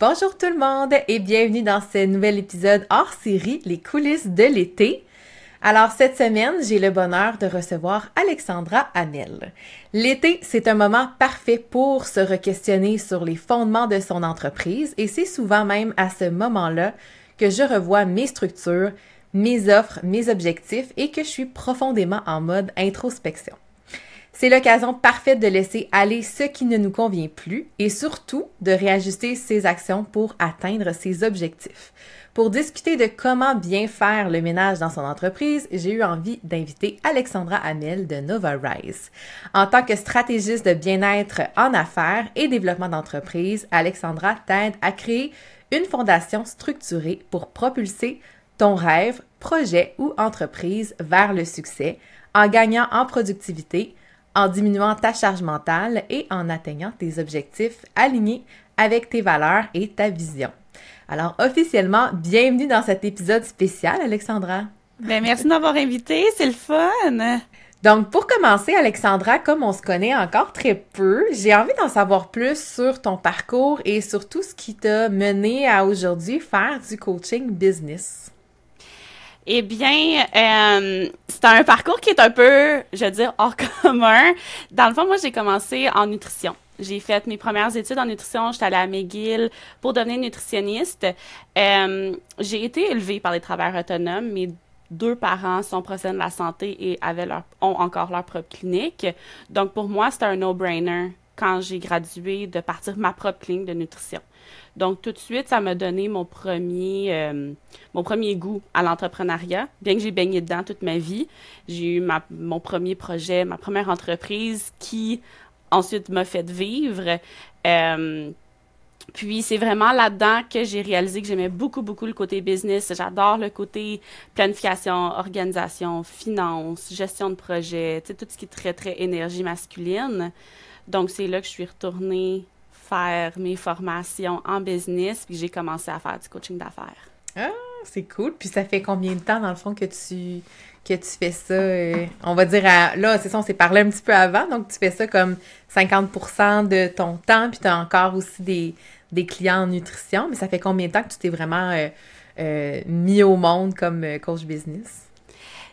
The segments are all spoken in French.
Bonjour tout le monde et bienvenue dans ce nouvel épisode hors série Les coulisses de l'été. Alors cette semaine, j'ai le bonheur de recevoir Alexandra Hamel. L'été, c'est un moment parfait pour se re-questionner sur les fondements de son entreprise et c'est souvent même à ce moment-là que je revois mes structures, mes offres, mes objectifs et que je suis profondément en mode introspection. C'est l'occasion parfaite de laisser aller ce qui ne nous convient plus et surtout de réajuster ses actions pour atteindre ses objectifs. Pour discuter de comment bien faire le ménage dans son entreprise, j'ai eu envie d'inviter Alexandra Hamel de Nova Rise. En tant que stratégiste de bien-être en affaires et développement d'entreprise, Alexandra t'aide à créer une fondation structurée pour propulser ton rêve, projet ou entreprise vers le succès en gagnant en productivité, en diminuant ta charge mentale et en atteignant tes objectifs alignés avec tes valeurs et ta vision. Alors officiellement, bienvenue dans cet épisode spécial, Alexandra. Bien, merci d'avoir invité, c'est le fun. Donc, pour commencer, Alexandra, comme on se connaît encore très peu, j'ai envie d'en savoir plus sur ton parcours et sur tout ce qui t'a mené à aujourd'hui faire du coaching business. Eh bien, euh, c'est un parcours qui est un peu, je veux dire, hors commun. Dans le fond, moi, j'ai commencé en nutrition. J'ai fait mes premières études en nutrition. J'étais allée à McGill pour devenir nutritionniste. Euh, j'ai été élevée par les travailleurs autonomes. Mes deux parents sont professionnels de la santé et avaient leur, ont encore leur propre clinique. Donc, pour moi, c'était un no-brainer quand j'ai gradué de partir ma propre clinique de nutrition. Donc, tout de suite, ça m'a donné mon premier, euh, mon premier goût à l'entrepreneuriat. Bien que j'ai baigné dedans toute ma vie, j'ai eu mon premier projet, ma première entreprise qui ensuite m'a fait vivre. Euh, puis c'est vraiment là-dedans que j'ai réalisé que j'aimais beaucoup, beaucoup le côté business. J'adore le côté planification, organisation, finance, gestion de projet, tout ce qui est très, très énergie masculine. Donc c'est là que je suis retournée mes formations en business, puis j'ai commencé à faire du coaching d'affaires. Ah, c'est cool. Puis ça fait combien de temps, dans le fond, que tu, que tu fais ça? Euh, on va dire, à, là, c'est ça, on s'est parlé un petit peu avant, donc tu fais ça comme 50 de ton temps, puis tu as encore aussi des, clients en nutrition. Mais ça fait combien de temps que tu t'es vraiment euh, euh, mis au monde comme coach business?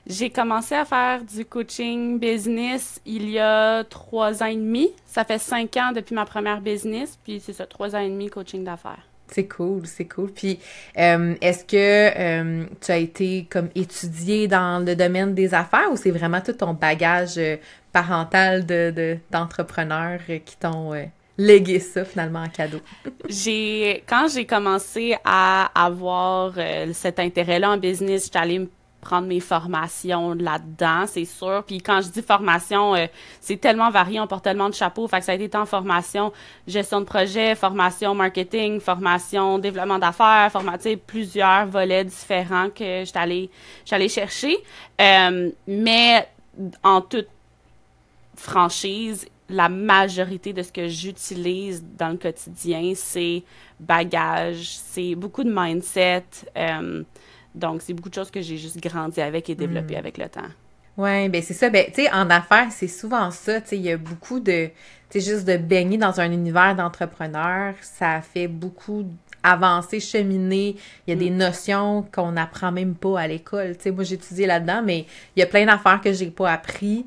J'ai commencé à faire du coaching business il y a trois ans et demi. Ça fait cinq ans depuis ma première business, puis c'est ça, trois ans et demi coaching d'affaires. C'est cool, c'est cool. Puis, euh, est-ce que euh, tu as été comme étudié dans le domaine des affaires ou c'est vraiment tout ton bagage euh, parental de, d'entrepreneurs qui t'ont légué ça finalement en cadeau? j'ai, quand j'ai commencé à avoir cet intérêt-là en business, suis allée me prendre mes formations là-dedans, c'est sûr. Puis quand je dis formation, euh, c'est tellement varié, on porte tellement de chapeaux. Fait que ça a été tant formation gestion de projet, formation marketing, formation développement d'affaires, formation, plusieurs volets différents que j'étais j'allais chercher. Euh, mais en toute franchise, la majorité de ce que j'utilise dans le quotidien, c'est bagage, c'est beaucoup de mindset. Euh, donc, c'est beaucoup de choses que j'ai juste grandi avec et développé mm. avec le temps. Oui, bien, c'est ça. Ben, tu sais, en affaires, c'est souvent ça. Tu sais, il y a beaucoup de. Tu sais, juste de baigner dans un univers d'entrepreneur, ça fait beaucoup avancer, cheminer. Il y a des mm. notions qu'on n'apprend même pas à l'école. Tu sais, moi, j'ai étudié là-dedans, mais il y a plein d'affaires que j'ai pas appris.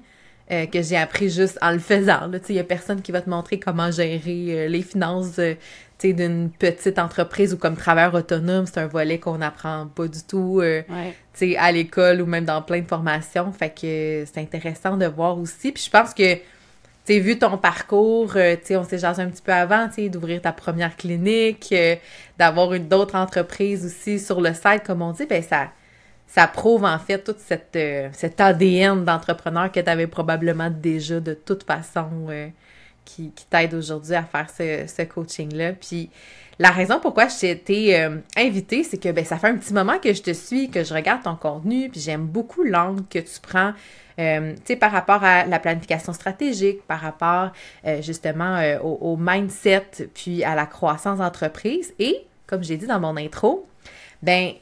Euh, que j'ai appris juste en le faisant. Tu sais, Il n'y a personne qui va te montrer comment gérer euh, les finances euh, d'une petite entreprise ou comme travailleur autonome, c'est un volet qu'on n'apprend pas du tout euh, à l'école ou même dans plein de formations. Fait que c'est intéressant de voir aussi. Puis je pense que, tu vu ton parcours, euh, tu sais, on s'est jasé un petit peu avant, d'ouvrir ta première clinique, euh, d'avoir une d'autres entreprises aussi sur le site, comme on dit, ben ça ça prouve en fait toute cette, euh, cet ADN d'entrepreneur que tu avais probablement déjà de toute façon qui, t'aide aujourd'hui à faire ce, coaching-là. Puis la raison pourquoi je t'ai été euh, invitée, c'est que ben, ça fait un petit moment que je te suis, que je regarde ton contenu, puis j'aime beaucoup l'angle que tu prends, euh, tu sais, par rapport à la planification stratégique, par rapport euh, justement au, mindset, puis à la croissance d'entreprise. Et comme j'ai dit dans mon intro, ben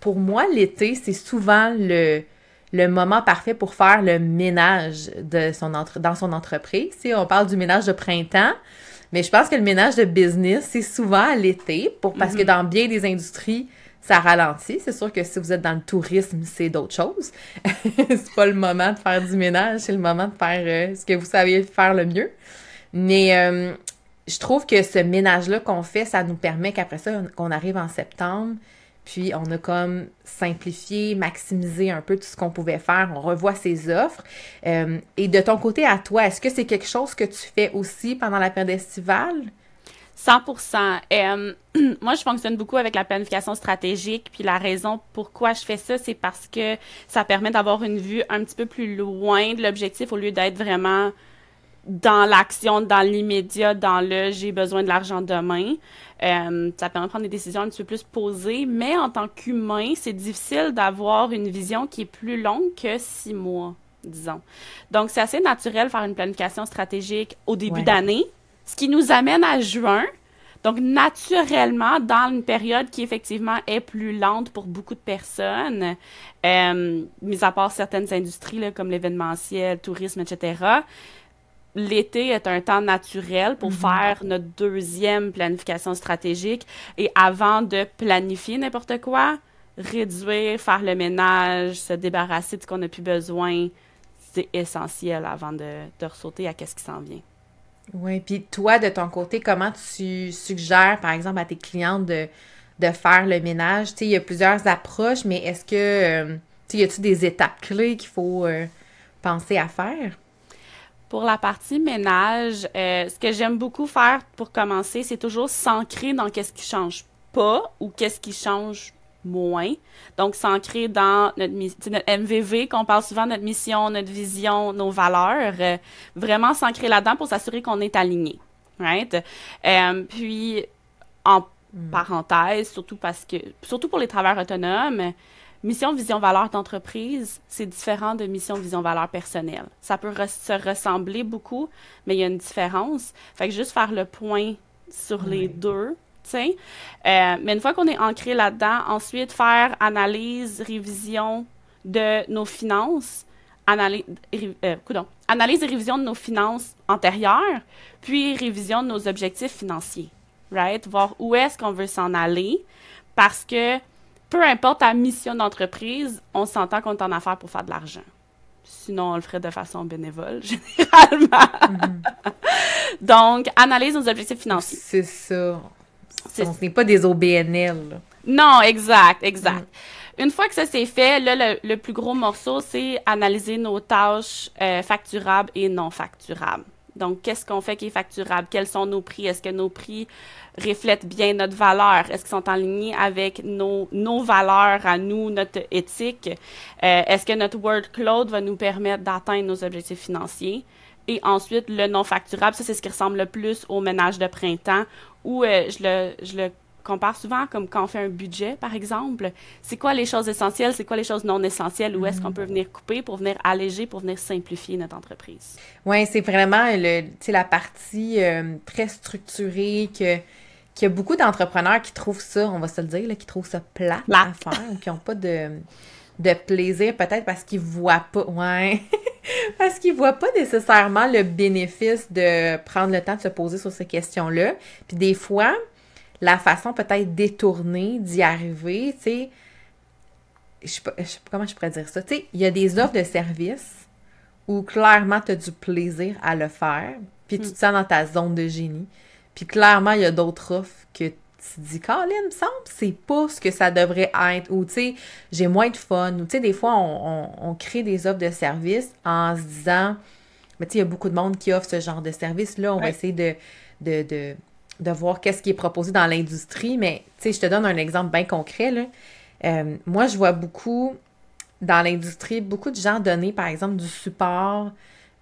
pour moi, l'été, c'est souvent le, le moment parfait pour faire le ménage de son entre dans son entreprise. Si on parle du ménage de printemps, mais je pense que le ménage de business, c'est souvent à l'été, pour parce que mm-hmm. dans bien des industries, ça ralentit. C'est sûr que si vous êtes dans le tourisme, c'est d'autres choses. c'est pas le moment de faire du ménage, c'est le moment de faire euh, ce que vous savez faire le mieux. Mais euh, je trouve que ce ménage-là qu'on fait, ça nous permet qu'après ça, qu'on arrive en septembre, puis on a comme simplifié, maximisé un peu tout ce qu'on pouvait faire. On revoit ses offres. Euh, et de ton côté à toi, est-ce que c'est quelque chose que tu fais aussi pendant la période estivale? 100 euh, Moi, je fonctionne beaucoup avec la planification stratégique. Puis la raison pourquoi je fais ça, c'est parce que ça permet d'avoir une vue un petit peu plus loin de l'objectif au lieu d'être vraiment dans l'action, dans l'immédiat, dans le j'ai besoin de l'argent demain. Euh, ça permet de prendre des décisions un petit peu plus posées, mais en tant qu'humain, c'est difficile d'avoir une vision qui est plus longue que six mois, disons. Donc, c'est assez naturel de faire une planification stratégique au début d'année, ce qui nous amène à juin. Donc, naturellement, dans une période qui effectivement est plus lente pour beaucoup de personnes, euh, mis à part certaines industries là, comme l'événementiel, tourisme, etc., l'été est un temps naturel pour mhm. faire notre deuxième planification stratégique et avant de planifier n'importe quoi, réduire, faire le ménage, se débarrasser de ce qu'on n'a plus besoin, c'est essentiel avant de, de ressauter à qu'est-ce qui s'en vient. Oui, puis toi, de ton côté, comment tu suggères, par exemple, à tes clientes de, faire le ménage? Tu il y a plusieurs approches, mais est-ce que, euh, tu y a-tu des étapes clés qu'il faut euh, penser à faire? Pour la partie ménage, euh, ce que j'aime beaucoup faire pour commencer, c'est toujours s'ancrer dans qu'est-ce qui change pas ou qu'est-ce qui change moins. Donc, s'ancrer dans notre, MVV, qu'on parle souvent, notre mission, notre vision, nos valeurs. Euh, vraiment s'ancrer là-dedans pour s'assurer qu'on est aligné. Right? Euh, puis, en hmm. parenthèse, surtout parce que, surtout pour les travailleurs autonomes, Mission, vision, valeur d'entreprise, c'est différent de mission, vision, valeur personnelle. Ça peut se ressembler beaucoup, mais il y a une différence. Fait que juste faire le point sur les deux, tu sais. Euh, mais une fois qu'on est ancré là-dedans, ensuite faire analyse, révision de nos finances, analyse, euh, analyse et révision de nos finances antérieures, puis révision de nos objectifs financiers, right? Voir où est-ce qu'on veut s'en aller, parce que peu importe ta mission d'entreprise, on s'entend qu'on est en affaires pour faire de l'argent. Sinon, on le ferait de façon bénévole, généralement. Mm-hmm. Donc, analyse nos objectifs financiers. C'est ça. Ce n'est pas des OBNL. Non, exact, exact. Mm-hmm. Une fois que ça c'est fait, là, le, plus gros morceau, c'est analyser nos tâches euh, facturables et non facturables. Donc, qu'est-ce qu'on fait qui est facturable? Quels sont nos prix? Est-ce que nos prix reflètent bien notre valeur? Est-ce qu'ils sont en ligne avec nos, valeurs à nous, notre éthique? Euh, est-ce que notre cloud va nous permettre d'atteindre nos objectifs financiers? Et ensuite, le non facturable, ça, c'est ce qui ressemble le plus au ménage de printemps, où euh, je le parle souvent comme quand on fait un budget, par exemple. C'est quoi les choses essentielles, c'est quoi les choses non essentielles, où est-ce qu'on peut mm. venir couper pour venir alléger, pour venir simplifier notre entreprise? Oui, c'est vraiment le, la partie euh, très structurée que qu'il y a beaucoup d'entrepreneurs qui trouvent ça, on va se le dire, qui trouvent ça plat, à faire, qui n'ont pas de, de plaisir, peut-être parce qu'ils voient pas, ouais, parce qu'ils voient pas nécessairement le bénéfice de prendre le temps de se poser sur ces questions-là. Puis des fois, la façon peut-être détournée d'y arriver, tu sais, je sais pas comment je pourrais dire ça, tu sais, il y a des offres de services où clairement tu as du plaisir à le faire, puis tu mm. te sens dans ta zone de génie. Puis clairement, il y a d'autres offres que tu te dis, il me semble, c'est pas ce que ça devrait être. Ou, tu sais, j'ai moins de fun. Ou, tu sais, des fois, on, crée des offres de services en se disant, mais tu sais, il y a beaucoup de monde qui offre ce genre de service-là. On va essayer de, de de voir qu'est-ce qui est proposé dans l'industrie, mais tu sais, je te donne un exemple bien concret. Là. Euh, moi, je vois beaucoup dans l'industrie, beaucoup de gens donner, par exemple, du support,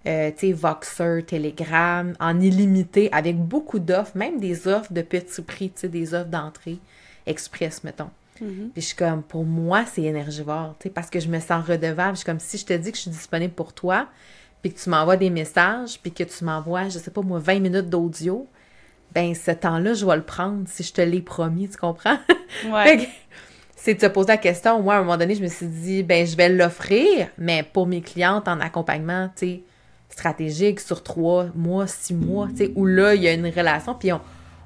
euh, tu sais, Voxer, Telegram, en illimité, avec beaucoup d'offres, même des offres de petits prix, tu sais, des offres d'entrée express, mettons. Mm-hmm. Puis je suis comme, pour moi, c'est énergivore, tu sais, parce que je me sens redevable. Je suis comme, si je te dis que je suis disponible pour toi, puis que tu m'envoies des messages, puis que tu m'envoies, je sais pas moi, 20 minutes d'audio, ben ce temps-là, je vais le prendre si je te l'ai promis, tu comprends? Ouais. c'est de se poser la question. Moi, à un moment donné, je me suis dit, ben je vais l'offrir, mais pour mes clientes en accompagnement, tu sais, stratégique sur trois mois, six mois, tu sais, où là, il y a une relation, puis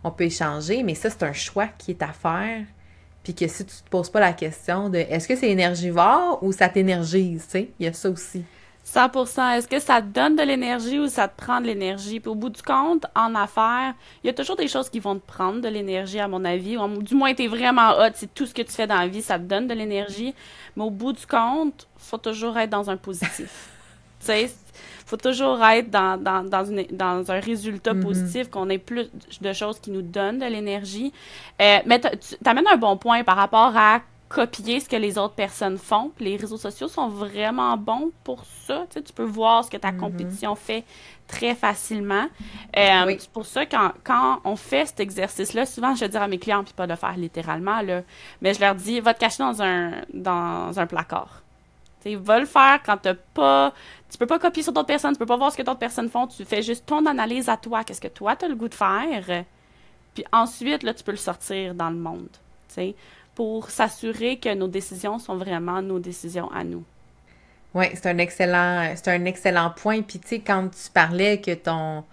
on, peut échanger, mais ça, c'est un choix qui est à faire. Puis que si tu te poses pas la question de est-ce que c'est énergivore ou ça t'énergise, tu sais, il y a ça aussi. 100 Est-ce que ça te donne de l'énergie ou ça te prend de l'énergie? Puis au bout du compte, en affaires, il y a toujours des choses qui vont te prendre de l'énergie, à mon avis. du moins, tu es vraiment hot. C'est tout ce que tu fais dans la vie, ça te donne de l'énergie. Mais au bout du compte, faut toujours être dans un positif. tu sais, faut toujours être dans, dans, dans, un résultat mm-hmm. positif, qu'on ait plus de choses qui nous donnent de l'énergie. Euh, mais tu amènes un bon point par rapport à copier ce que les autres personnes font. Les réseaux sociaux sont vraiment bons pour ça. Tu, tu peux voir ce que ta mhm. compétition fait très facilement. Euh, c'est pour ça que quand, on fait cet exercice-là, souvent je dire à mes clients, puis pas le faire littéralement, là, mais je leur dis, va te cacher dans un, dans un placard. Tu va le faire quand tu pas. Tu peux pas copier sur d'autres personnes, tu peux pas voir ce que d'autres personnes font, tu fais juste ton analyse à toi. Qu'est-ce que toi, tu as le goût de faire? Puis ensuite, là, tu peux le sortir dans le monde. sais pour s'assurer que nos décisions sont vraiment nos décisions à nous. Oui, c'est un excellent c'est un excellent point. Puis tu sais, quand tu parlais que ton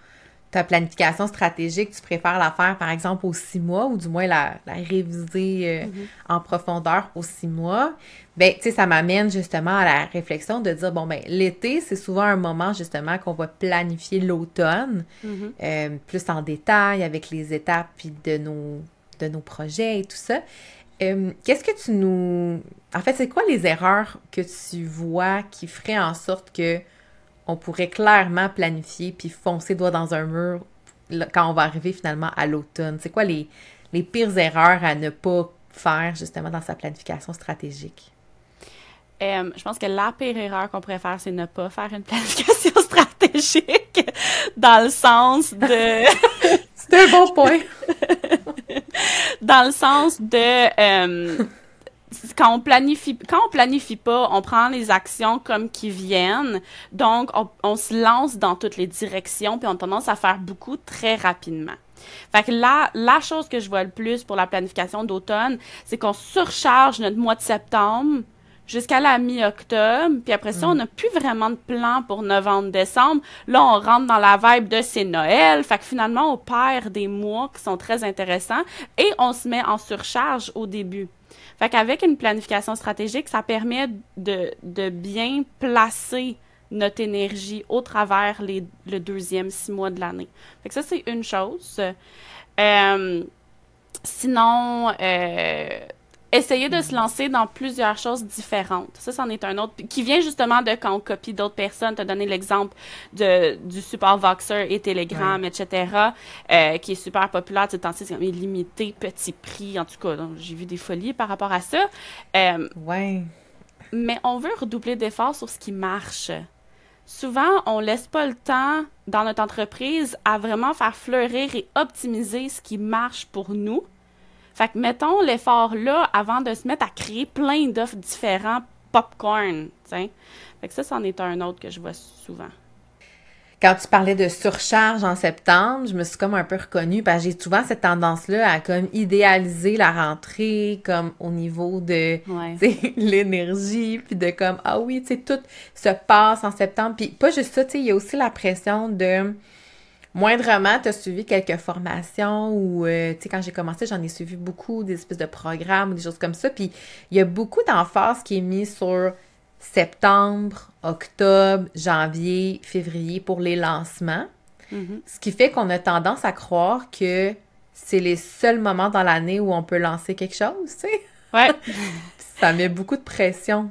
ta planification stratégique, tu préfères la faire par exemple aux six mois ou du moins la, réviser euh, mm-hmm. en profondeur aux six mois, ben tu sais, ça m'amène justement à la réflexion de dire, bon, ben l'été, c'est souvent un moment justement qu'on va planifier l'automne mm-hmm. euh, plus en détail avec les étapes puis de nos, de nos projets et tout ça. Euh, qu'est-ce que tu nous. En fait, c'est quoi les erreurs que tu vois qui feraient en sorte que on pourrait clairement planifier puis foncer droit dans un mur quand on va arriver finalement à l'automne? C'est quoi les, pires erreurs à ne pas faire justement dans sa planification stratégique? Euh, je pense que la pire erreur qu'on pourrait faire, c'est ne pas faire une planification stratégique dans le sens de... c'est un bon point. dans le sens de... Euh, quand on planifie quand on planifie pas, on prend les actions comme qui viennent. Donc on, se lance dans toutes les directions puis on a tendance à faire beaucoup très rapidement. Fait que là, la chose que je vois le plus pour la planification d'automne, c'est qu'on surcharge notre mois de septembre jusqu'à la mi-octobre. Puis après ça, mm. on n'a plus vraiment de plan pour novembre-décembre. Là, on rentre dans la vibe de c'est Noël. Fait que finalement, on perd des mois qui sont très intéressants et on se met en surcharge au début. Fait qu'avec une planification stratégique, ça permet de, de bien placer notre énergie au travers les, le deuxième six mois de l'année. Fait que ça, c'est une chose. Euh, sinon, euh, essayer de se lancer dans plusieurs choses différentes. Ça, c'en est un autre qui vient justement de quand on copie d'autres personnes. Tu as donné l'exemple du support Voxer et Telegram, etc., euh, qui est super populaire. Tu t'en sais, c'est limité, petit prix. En tout cas, j'ai vu des folies par rapport à ça. Euh, Mais on veut redoubler d'efforts sur ce qui marche. Souvent, on laisse pas le temps dans notre entreprise à vraiment faire fleurir et optimiser ce qui marche pour nous fait que mettons l'effort là avant de se mettre à créer plein d'offres différents popcorn. T'sais. Fait que ça, c'en est un autre que je vois souvent. Quand tu parlais de surcharge en septembre, je me suis comme un peu reconnue parce que j'ai souvent cette tendance-là à comme idéaliser la rentrée comme au niveau de l'énergie puis de comme ah oui, tu tout se passe en septembre puis pas juste ça, tu sais il y a aussi la pression de moindrement, tu as suivi quelques formations ou, euh, tu sais, quand j'ai commencé, j'en ai suivi beaucoup, des espèces de programmes ou des choses comme ça. Puis il y a beaucoup d'emphase qui est mise sur septembre, octobre, janvier, février pour les lancements. Mm-hmm. Ce qui fait qu'on a tendance à croire que c'est les seuls moments dans l'année où on peut lancer quelque chose, tu sais. Ouais. ça met beaucoup de pression,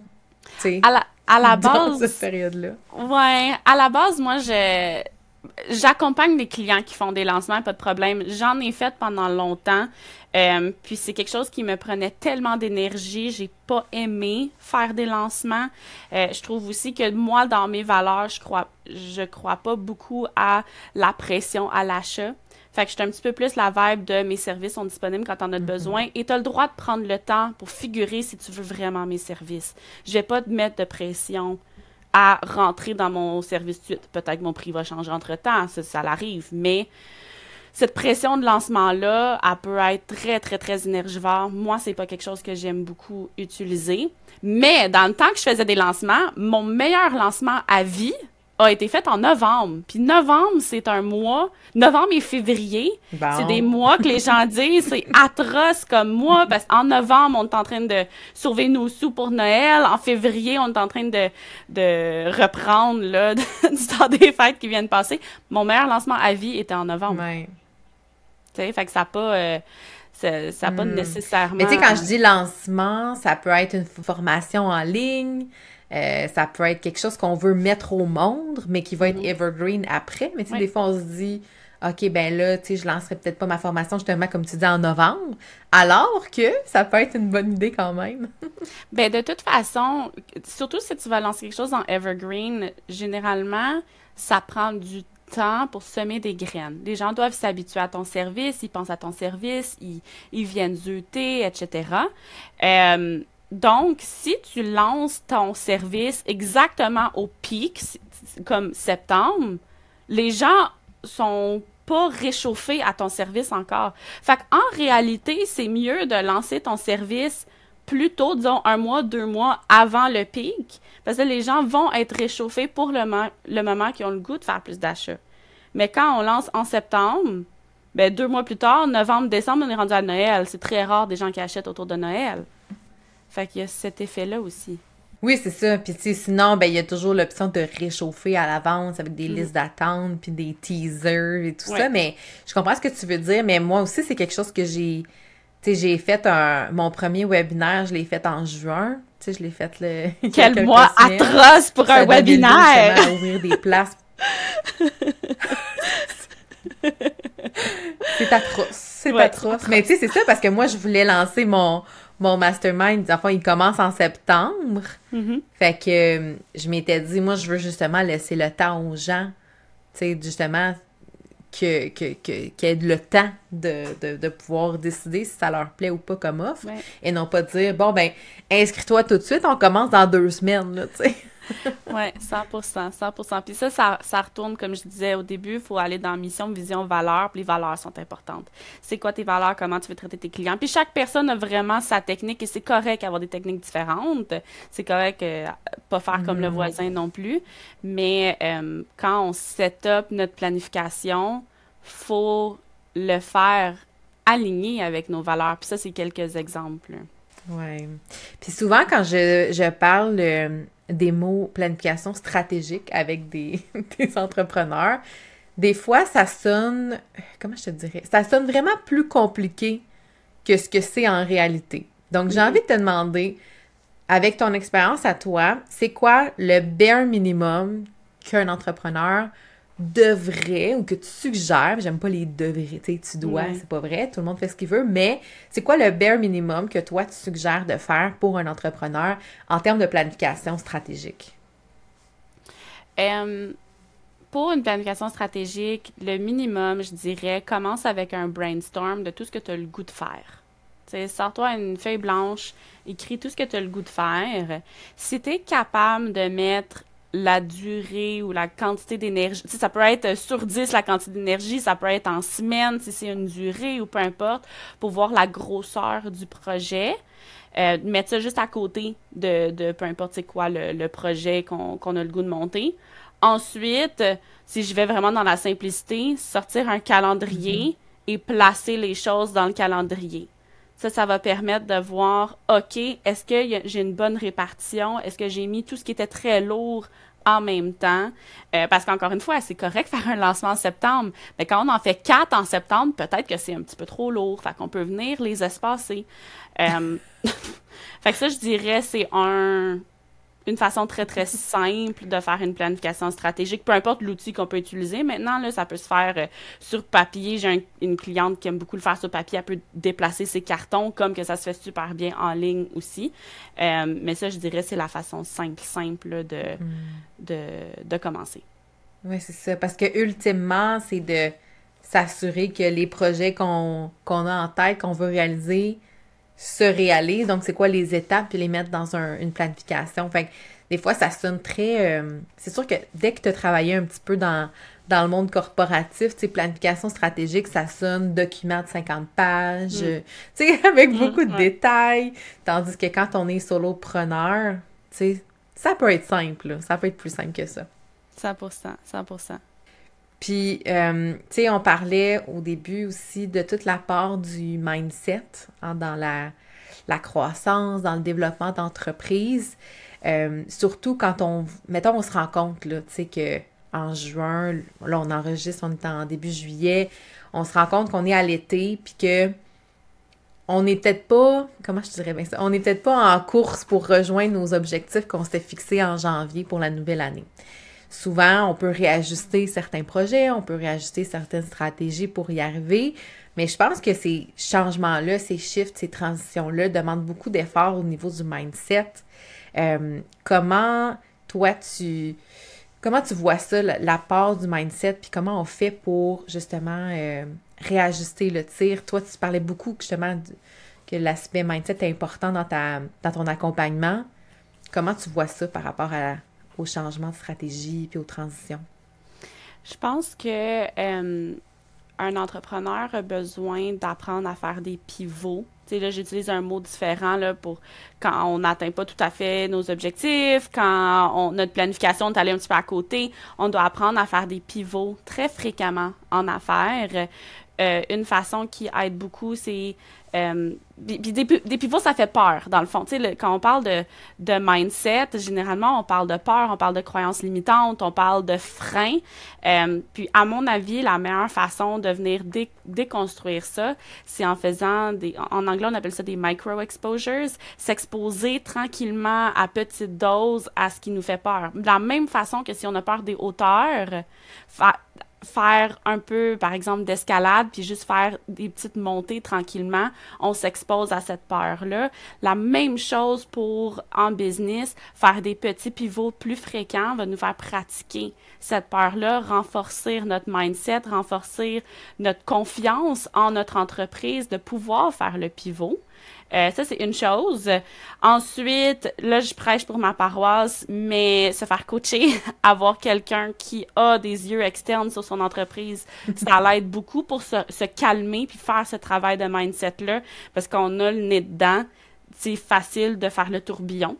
tu sais. À la, à la base. cette période-là. Ouais. À la base, moi, je J'accompagne des clients qui font des lancements, pas de problème. J'en ai fait pendant longtemps. Euh, puis c'est quelque chose qui me prenait tellement d'énergie. J'ai pas aimé faire des lancements. Euh, je trouve aussi que moi, dans mes valeurs, je crois, je crois pas beaucoup à la pression à l'achat. Fait que je suis un petit peu plus la vibe de mes services sont disponibles quand on a mhm. besoin et tu as le droit de prendre le temps pour figurer si tu veux vraiment mes services. Je vais pas te mettre de pression à rentrer dans mon service suite. Peut-être que mon prix va changer entre-temps, ça, ça l'arrive, mais cette pression de lancement-là, elle peut être très, très, très énergivore. Moi, c'est pas quelque chose que j'aime beaucoup utiliser. Mais dans le temps que je faisais des lancements, mon meilleur lancement à vie, a été faite en novembre. Puis novembre, c'est un mois. Novembre et février, c'est des mois que les gens disent c'est atroce comme moi parce qu'en novembre, on est en train de sauver nos sous pour Noël. En février, on est en train de, de reprendre là, du temps des fêtes qui viennent de passer. Mon meilleur lancement à vie était en novembre. Tu sais, fait que ça n'a pas. Euh, ça, pas hmm. nécessairement. Mais tu sais, quand je dis lancement, ça peut être une formation en ligne, euh, ça peut être quelque chose qu'on veut mettre au monde, mais qui va être mhm. evergreen après. Mais tu sais, des fois, on se dit, OK, ben là, tu sais, je lancerai peut-être pas ma formation justement, comme tu dis, en novembre, alors que ça peut être une bonne idée quand même. ben de toute façon, surtout si tu vas lancer quelque chose en Evergreen, généralement, ça prend du temps pour semer des graines. Les gens doivent s'habituer à ton service, ils pensent à ton service, ils, ils viennent thé etc. Euh, donc, si tu lances ton service exactement au pic, comme septembre, les gens sont pas réchauffés à ton service encore. Fait en réalité, c'est mieux de lancer ton service plutôt, disons, un mois, deux mois avant le pic, parce que les gens vont être réchauffés pour le, moment qu'ils ont le goût de faire plus d'achats. Mais quand on lance en septembre, ben deux mois plus tard, novembre, décembre, on est rendu à Noël. C'est très rare des gens qui achètent autour de Noël. Fait qu'il y a cet effet-là aussi. Oui, c'est ça. Puis sinon, ben il y a toujours l'option de réchauffer à l'avance avec des mm. listes d'attente, puis des teasers et tout ça. Mais je comprends ce que tu veux dire, mais moi aussi, c'est quelque chose que j'ai... Tu sais, j'ai fait un... Mon premier webinaire, je l'ai fait en juin. Tu sais, je l'ai fait le... Quel mois atroce pour un webinaire! ouvrir des places. c'est atroce. C'est atroce. Mais tu sais, c'est ça, parce que moi, je voulais lancer mon mon mastermind, enfin, il commence en septembre. Mm-hmm. Fait que euh, je m'étais dit, moi, je veux justement laisser le temps aux gens, tu sais, justement, que, que, que, le temps de, de, pouvoir décider si ça leur plaît ou pas comme offre. Et non pas dire, bon, ben, inscris-toi tout de suite, on commence dans deux semaines, tu sais oui, 100 100 Puis ça, ça, retourne, comme je disais au début, il faut aller dans mission, vision, valeur. Puis les valeurs sont importantes. C'est quoi tes valeurs? Comment tu veux traiter tes clients? Puis chaque personne a vraiment sa technique et c'est correct d'avoir des techniques différentes. C'est correct ne euh, pas faire comme le mm-hmm. voisin non plus. Mais euh, quand on set up notre planification, faut le faire aligné avec nos valeurs. Puis ça, c'est quelques exemples. Oui. Puis souvent, quand je, je parle des mots planification stratégique avec des, des, entrepreneurs, des fois, ça sonne, comment je te dirais, ça sonne vraiment plus compliqué que ce que c'est en réalité. Donc, j'ai envie de te demander, avec ton expérience à toi, c'est quoi le bare minimum qu'un entrepreneur devrais ou que tu suggères, j'aime pas les devrais, tu tu dois, c'est pas vrai, tout le monde fait ce qu'il veut, mais c'est quoi le bare minimum que toi tu suggères de faire pour un entrepreneur en termes de planification stratégique? Euh, pour une planification stratégique, le minimum, je dirais, commence avec un brainstorm de tout ce que tu as le goût de faire. Sors-toi une feuille blanche, écris tout ce que tu as le goût de faire. Si tu es capable de mettre la durée ou la quantité d'énergie. ça peut être euh, sur 10 la quantité d'énergie, ça peut être en semaine, si c'est une durée ou peu importe, pour voir la grosseur du projet. Euh, mettre ça juste à côté de, peu importe c'est quoi le, projet qu'on a le goût de monter. Ensuite, euh, si je vais vraiment dans la simplicité, sortir un calendrier mm-hmm. et placer les choses dans le calendrier. Ça, ça va permettre de voir, OK, est-ce que j'ai une bonne répartition? Est-ce que j'ai mis tout ce qui était très lourd en même temps. Euh, parce qu'encore une fois, c'est correct de faire un lancement en septembre, mais quand on en fait quatre en septembre, peut-être que c'est un petit peu trop lourd. Fait qu'on peut venir les espacer. Euh, fait que ça, je dirais, c'est un, une façon très, très simple de faire une planification stratégique, peu importe l'outil qu'on peut utiliser. Maintenant, là, ça peut se faire euh, sur papier. J'ai une cliente qui aime beaucoup le faire sur papier. Elle peut déplacer ses cartons, comme que ça se fait super bien en ligne aussi. Euh, mais ça, je dirais, c'est la façon simple, simple hmm. de, de, commencer. Oui, c'est ça. Parce que ultimement, c'est de s'assurer que les projets qu'on a en tête, qu'on veut réaliser, se réaliser. Donc, c'est quoi les étapes, puis les mettre dans un, une planification. Fait des fois, ça sonne très. Euh, c'est sûr que dès que tu as travaillé un petit peu dans, dans le monde corporatif, tu sais, planification stratégique, ça sonne document de 50 pages, mm. euh, tu sais, avec mm, beaucoup de détails. Tandis que quand on est solopreneur, tu sais, ça peut être simple, ça peut être plus simple que ça. 100 100 puis, euh, tu sais, on parlait au début aussi de toute la part du mindset hein, dans la, croissance, dans le développement d'entreprise. Euh, surtout quand on, mettons, on se rend compte, là, tu sais, que en juin, là, on enregistre, on est en début juillet, on se rend compte qu'on est à l'été, puis que on n'est peut-être pas, comment je dirais bien ça, on n'est peut-être pas en course pour rejoindre nos objectifs qu'on s'était fixés en janvier pour la nouvelle année. Souvent, on peut réajuster certains projets, on peut réajuster certaines stratégies pour y arriver, mais je pense que ces changements-là, ces shifts, ces transitions-là demandent beaucoup d'efforts au niveau du mindset. Euh, comment toi tu comment tu vois ça, la, part du mindset, puis comment on fait pour justement euh, réajuster le tir? Toi, tu parlais beaucoup justement que l'aspect mindset est important dans, ta, dans ton accompagnement. Comment tu vois ça par rapport à changement de stratégie puis aux transitions? Je pense que euh, un entrepreneur a besoin d'apprendre à faire des pivots. là, j'utilise un mot différent là, pour quand on n'atteint pas tout à fait nos objectifs, quand notre planification est allée un petit peu à côté. On doit apprendre à faire des pivots très fréquemment en affaires. Euh, une façon qui aide beaucoup, c'est euh, des, pivots, ça fait peur, dans le fond. Tu sais, quand on parle de, de, mindset, généralement, on parle de peur, on parle de croyances limitantes, on parle de freins. Euh, puis, à mon avis, la meilleure façon de venir déconstruire ça, c'est en faisant des. En anglais, on appelle ça des micro-exposures, s'exposer tranquillement à petite dose à ce qui nous fait peur. De la même façon que si on a peur des hauteurs, faire un peu, par exemple, d'escalade, puis juste faire des petites montées tranquillement, on s'expose à cette peur-là. La même chose pour en business, faire des petits pivots plus fréquents va nous faire pratiquer cette peur-là, renforcer notre mindset, renforcer notre confiance en notre entreprise de pouvoir faire le pivot. Euh, ça, c'est une chose. Ensuite, là, je prêche pour ma paroisse, mais se faire coacher, avoir quelqu'un qui a des yeux externes sur son entreprise, ça l'aide beaucoup pour se, calmer puis faire ce travail de mindset-là, parce qu'on a le nez dedans. C'est facile de faire le tourbillon.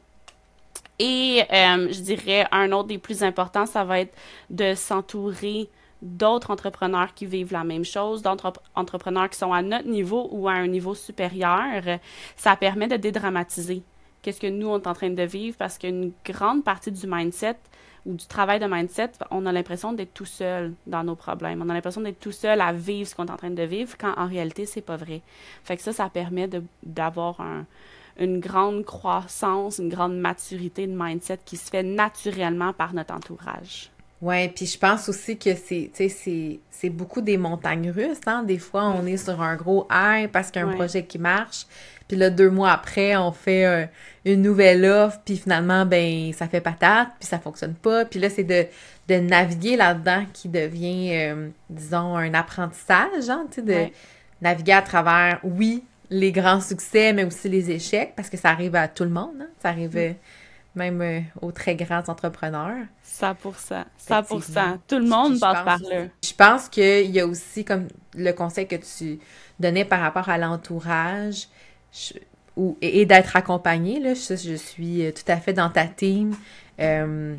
Et euh, je dirais, un autre des plus importants, ça va être de s'entourer d'autres entrepreneurs qui vivent la même chose, d'autres entrepreneurs qui sont à notre niveau ou à un niveau supérieur. Ça permet de dédramatiser qu'est-ce que nous, on est en train de vivre parce qu'une grande partie du mindset ou du travail de mindset, on a l'impression d'être tout seul dans nos problèmes. On a l'impression d'être tout seul à vivre ce qu'on est en train de vivre quand en réalité, c'est pas vrai. Fait que ça, ça permet d'avoir une grande croissance, une grande maturité de mindset qui se fait naturellement par notre entourage. Oui, puis je pense aussi que c'est, c'est beaucoup des montagnes russes. Hein? Des fois, on est sur un gros air parce qu'il y a un projet qui marche. Puis là, deux mois après, on fait euh, une nouvelle offre, puis finalement, ben ça fait patate, puis ça fonctionne pas. Puis là, c'est de, de naviguer là-dedans qui devient, euh, disons, un apprentissage, hein, tu sais, de naviguer à travers, oui, les grands succès, mais aussi les échecs, parce que ça arrive à tout le monde. Hein? Ça arrive... Mm. Euh, même euh, aux très grands entrepreneurs. 100 100 Tout le monde passe par là. Je pense qu'il y a aussi, comme le conseil que tu donnais par rapport à l'entourage ou, et, d'être accompagné, là, je, suis euh, tout à fait dans ta team. Euh,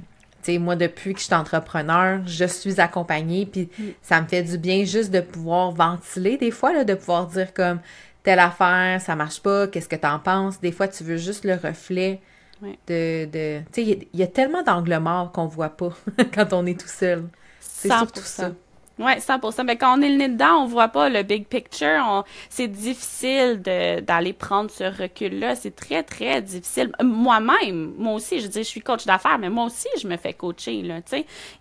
moi, depuis que je suis entrepreneur, je suis accompagnée, puis mm. ça me fait du bien juste de pouvoir ventiler des fois, de pouvoir dire comme telle affaire, ça marche pas, qu'est-ce que t'en penses? Des fois, tu veux juste le reflet de, de... Tu sais, il y, a tellement d'angles morts qu'on voit pas quand on est tout seul. C'est surtout ça. Oui, 100 Mais quand on est le nez dedans, on voit pas le big picture. C'est difficile d'aller prendre ce recul-là. C'est très, très difficile. Moi-même, moi aussi, je dis, je suis coach d'affaires, mais moi aussi, je me fais coacher. Là,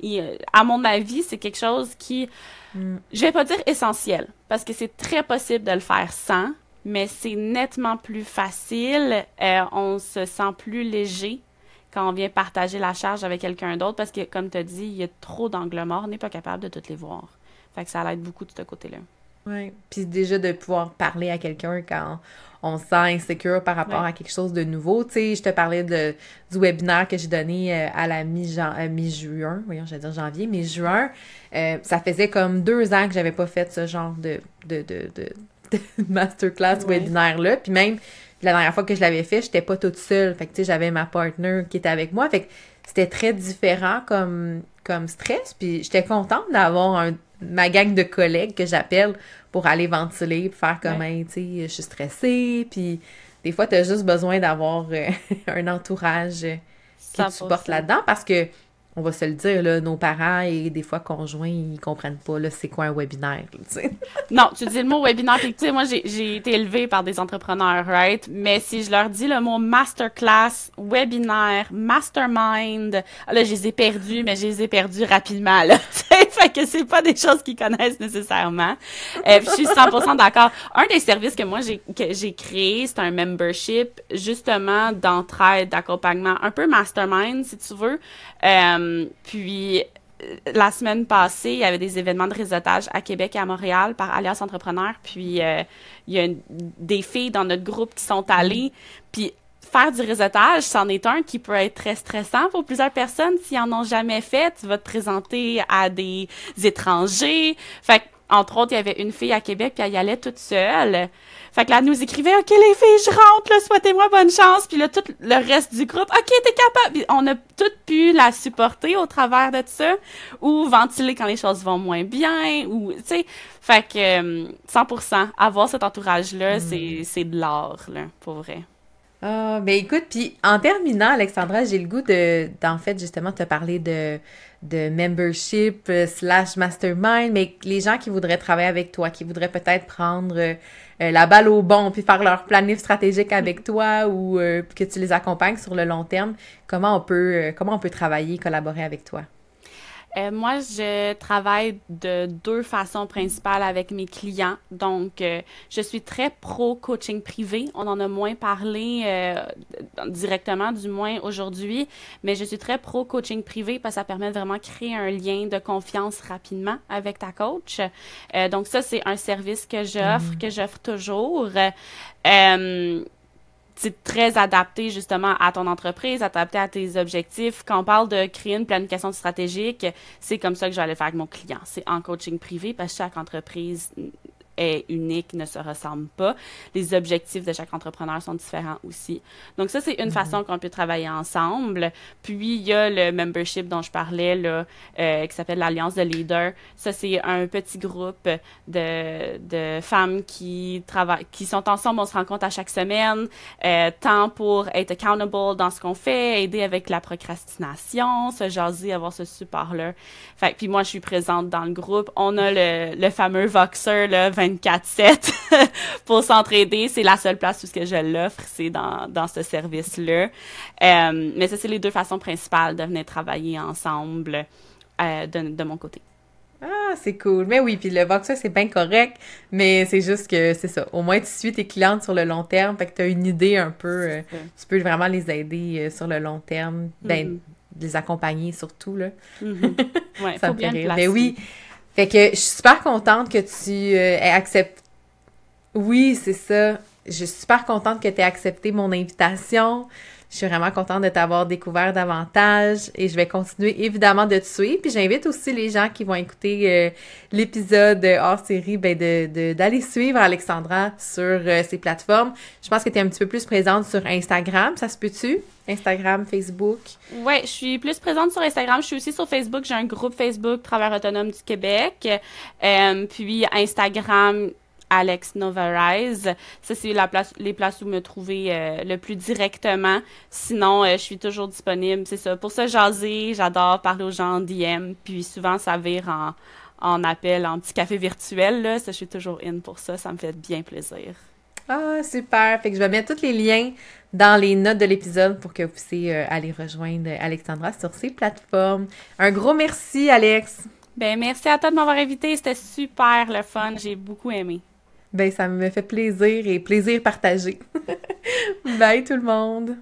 Et, euh, à mon avis, c'est quelque chose qui, Je mm. je vais pas dire essentiel, parce que c'est très possible de le faire sans, mais c'est nettement plus facile. Euh, on se sent plus léger quand on vient partager la charge avec quelqu'un d'autre parce que, comme tu as dit, il y a trop d'angles morts, on n'est pas capable de toutes les voir. Fait que ça l'aide beaucoup de ce côté-là. Oui, puis déjà de pouvoir parler à quelqu'un quand on se sent insécure par rapport à quelque chose de nouveau. Tu sais, je te parlais de, du webinaire que j'ai donné euh, à la euh, mi-juin, mi juin voyons, j'allais dire janvier, mi-juin. ça faisait comme deux ans que j'avais pas fait ce genre de masterclass webinaire-là. Puis même, la dernière fois que je l'avais fait, j'étais pas toute seule. Fait que, tu sais, j'avais ma partner qui était avec moi. Fait que c'était très différent comme, comme stress. Puis j'étais contente d'avoir ma gang de collègues que j'appelle pour aller ventiler, faire comme, un tu sais, je suis stressée. Puis des fois, tu as juste besoin d'avoir euh, un entourage qui te supporte là-dedans parce que on va se le dire, là, nos parents et des fois conjoints, ils comprennent pas c'est quoi un webinaire. sais. non, tu dis le mot webinaire, tu sais, moi j'ai été élevée par des entrepreneurs, right? Mais si je leur dis le mot masterclass, webinaire, mastermind, ah, là je les ai perdus, mais je les ai perdus rapidement, là, fait que c'est pas des choses qu'ils connaissent nécessairement. Euh, je suis 100% d'accord. Un des services que moi j'ai créé, c'est un membership justement d'entraide, d'accompagnement, un peu mastermind si tu veux. Euh, euh, puis euh, la semaine passée, il y avait des événements de réseautage à Québec et à Montréal par Alias Entrepreneur. Puis euh, il y a des filles dans notre groupe qui sont allées. Puis faire du réseautage, c'en est un qui peut être très stressant pour plusieurs personnes. S'ils n'en ont jamais fait, tu vas te présenter à des étrangers. Fait entre autres, il y avait une fille à Québec, puis elle y allait toute seule. Fait que là, elle nous écrivait, OK, les filles, je rentre, là, souhaitez-moi bonne chance. Puis là, tout le reste du groupe, OK, t'es capable. on a toutes pu la supporter au travers de ça, ou ventiler quand les choses vont moins bien, ou, tu sais. Fait que 100%, euh, avoir cet entourage-là, hmm. c'est de l'art, là, pour vrai. Ah, ben écoute, puis en terminant, Alexandra, j'ai le goût de, d'en fait, justement, te parler de de membership euh, slash mastermind, mais les gens qui voudraient travailler avec toi, qui voudraient peut-être prendre euh, euh, la balle au bon puis faire leur planif stratégique avec mm-hmm. toi ou que tu les accompagnes sur le long terme, comment on peut, comment on peut travailler, collaborer avec toi? Euh, moi, je travaille de deux façons principales avec mes clients. Donc, euh, je suis très pro coaching privé. On en a moins parlé euh, directement, du moins aujourd'hui, mais je suis très pro coaching privé parce que ça permet vraiment de créer un lien de confiance rapidement avec ta coach. donc, ça, c'est un service que j'offre, mhm. que j'offre toujours c'est très adapté justement à ton entreprise, adapté à tes objectifs. Quand on parle de créer une planification stratégique, c'est comme ça que j'allais faire avec mon client. C'est en coaching privé parce que chaque entreprise est unique, ne se ressemble pas. Les objectifs de chaque entrepreneur sont différents aussi. Donc ça, c'est une mhm. façon qu'on peut travailler ensemble. Puis, il y a le membership dont je parlais, là, euh, qui s'appelle l'Alliance de leaders. Ça, c'est un petit groupe de, de femmes qui, travaillent, qui sont ensemble. On se rencontre à chaque semaine, euh, tant pour être accountable dans ce qu'on fait, aider avec la procrastination, se jaser, avoir ce support-là. Fait puis moi, je suis présente dans le groupe. On a le, le fameux Voxer, là, 4 7 pour s'entraider. C'est la seule place ce que je l'offre, c'est dans, ce service-là. Euh, mais ça, c'est les deux façons principales de venir travailler ensemble euh, de, mon côté. Ah, c'est cool. Mais oui, puis le boxeur, c'est bien correct, mais c'est juste que c'est ça. Au moins, tu suis tes clientes sur le long terme, fait que tu as une idée un peu. Euh, tu peux vraiment les aider sur le long terme, ben, mm-hmm. les accompagner surtout, là. Mm-hmm. ça me fait que je suis super contente que tu euh, acceptes. Oui, c'est ça. Je suis super contente que tu aies accepté mon invitation. Je suis vraiment contente de t'avoir découvert davantage et je vais continuer évidemment de te suivre. Puis j'invite aussi les gens qui vont écouter euh, l'épisode hors série ben d'aller suivre Alexandra sur ses euh, plateformes. Je pense que tu es un petit peu plus présente sur Instagram, ça se peut-tu? Instagram, Facebook. Oui, je suis plus présente sur Instagram. Je suis aussi sur Facebook. J'ai un groupe Facebook Travail autonome du Québec. Euh, puis Instagram, Alex Novarize. Ça, c'est la place, les places où me trouver euh, le plus directement. Sinon, euh, je suis toujours disponible, c'est ça. Pour ça, jaser, j'adore parler aux gens en DM, puis souvent, ça vire en, en appel, en petit café virtuel. Là. Ça, je suis toujours in pour ça. Ça me fait bien plaisir. Ah, super! Fait que je vais mettre tous les liens dans les notes de l'épisode pour que vous puissiez euh, aller rejoindre Alexandra sur ses plateformes. Un gros merci, Alex! Ben merci à toi de m'avoir invité, c'était super le fun, j'ai beaucoup aimé ben ça me fait plaisir et plaisir partagé. Bye tout le monde!